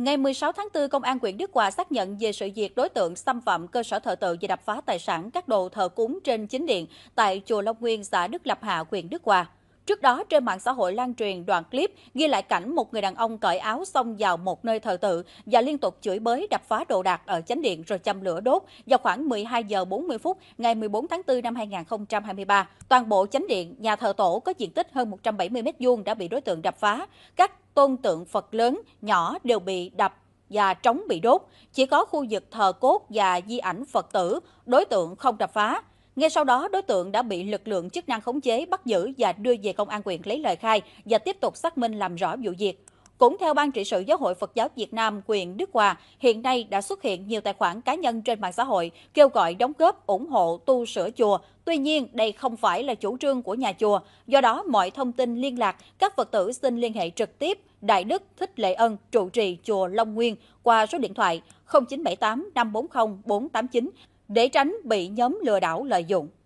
Ngày 16 tháng 4, Công an huyện Đức Hòa xác nhận về sự việc đối tượng xâm phạm cơ sở thờ tự và đập phá tài sản các đồ thờ cúng trên chính điện tại Chùa Long Nguyên, xã Đức Lập Hạ, huyện Đức Hòa. Trước đó, trên mạng xã hội lan truyền đoạn clip ghi lại cảnh một người đàn ông cởi áo xông vào một nơi thờ tự và liên tục chửi bới đập phá đồ đạc ở chánh điện rồi châm lửa đốt vào khoảng 12 giờ 40 phút ngày 14 tháng 4 năm 2023. Toàn bộ chánh điện, nhà thờ tổ có diện tích hơn 170 m2 đã bị đối tượng đập phá. Các tôn tượng Phật lớn, nhỏ đều bị đập và trống bị đốt. Chỉ có khu vực thờ cốt và di ảnh Phật tử, đối tượng không đập phá. Ngay sau đó, đối tượng đã bị lực lượng chức năng khống chế, bắt giữ và đưa về công an huyện lấy lời khai và tiếp tục xác minh làm rõ vụ việc. Cũng theo Ban trị sự Giáo hội Phật giáo Việt Nam, quyền Đức Hòa, hiện nay đã xuất hiện nhiều tài khoản cá nhân trên mạng xã hội kêu gọi đóng góp, ủng hộ tu sửa chùa. Tuy nhiên, đây không phải là chủ trương của nhà chùa. Do đó, mọi thông tin liên lạc, các Phật tử xin liên hệ trực tiếp Đại Đức Thích Lệ Ân, trụ trì chùa Long Nguyên qua số điện thoại 0978 540 489 để tránh bị nhóm lừa đảo lợi dụng.